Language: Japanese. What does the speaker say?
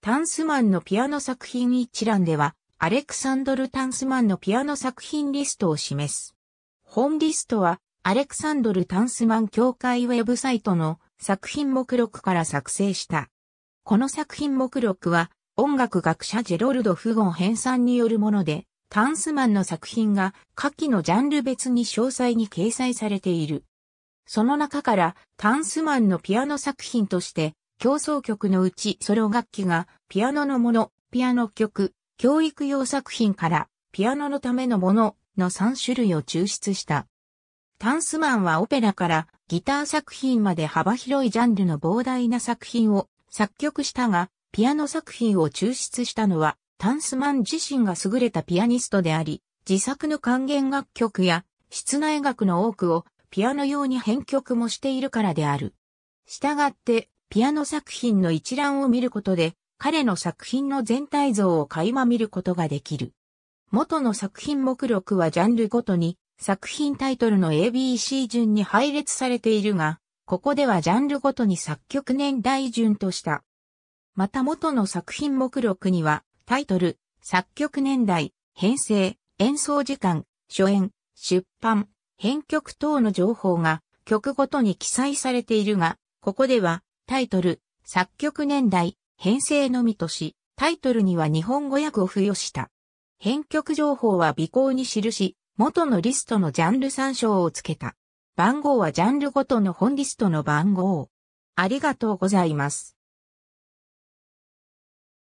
タンスマンのピアノ作品一覧では、アレクサンドル・タンスマンのピアノ作品リストを示す。本リストは、アレクサンドル・タンスマン協会ウェブサイトの作品目録から作成した。この作品目録は、音楽学者ジェロルド・フゴン編纂によるもので、タンスマンの作品が下記のジャンル別に詳細に掲載されている。その中からタンスマンのピアノ作品として競争曲のうちソロ楽器がピアノのもの、ピアノ曲、教育用作品からピアノのためのものの3種類を抽出した。タンスマンはオペラからギター作品まで幅広いジャンルの膨大な作品を作曲したが、ピアノ作品を抽出したのはタンスマン自身が優れたピアニストであり、自作の還元楽曲や室内楽の多くをピアノ用に編曲もしているからである。したがってピアノ作品の一覧を見ることで、彼の作品の全体像を垣間見ることができる。元の作品目録はジャンルごとに作品タイトルの ABC 順に配列されているが、ここではジャンルごとに作曲年代順とした。また元の作品目録には、タイトル、作曲年代、編成、演奏時間、初演、出版、編曲等の情報が曲ごとに記載されているが、ここではタイトル、作曲年代、編成のみとし、タイトルには日本語訳を付与した。編曲情報は尾行に記し、元のリストのジャンル参照をつけた。番号はジャンルごとの本リストの番号。ありがとうございます。